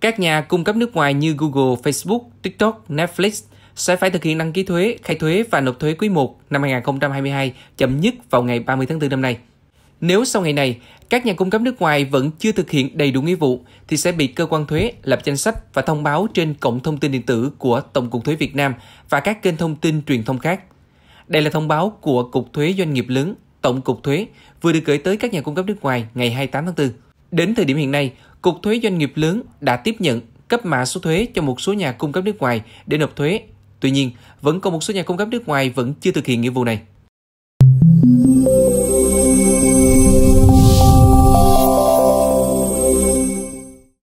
Các nhà cung cấp nước ngoài như Google, Facebook, TikTok, Netflix sẽ phải thực hiện đăng ký thuế, khai thuế và nộp thuế quý 1 năm 2022 chậm nhất vào ngày 30 tháng 4 năm nay. Nếu sau ngày này, các nhà cung cấp nước ngoài vẫn chưa thực hiện đầy đủ nghĩa vụ thì sẽ bị cơ quan thuế lập danh sách và thông báo trên cổng thông tin điện tử của Tổng cục Thuế Việt Nam và các kênh thông tin truyền thông khác. Đây là thông báo của Cục Thuế Doanh nghiệp lớn, Tổng cục Thuế vừa được gửi tới các nhà cung cấp nước ngoài ngày 28 tháng 4. Đến thời điểm hiện nay, Cục thuế doanh nghiệp lớn đã tiếp nhận cấp mã số thuế cho một số nhà cung cấp nước ngoài để nộp thuế. Tuy nhiên, vẫn còn một số nhà cung cấp nước ngoài vẫn chưa thực hiện nghĩa vụ này.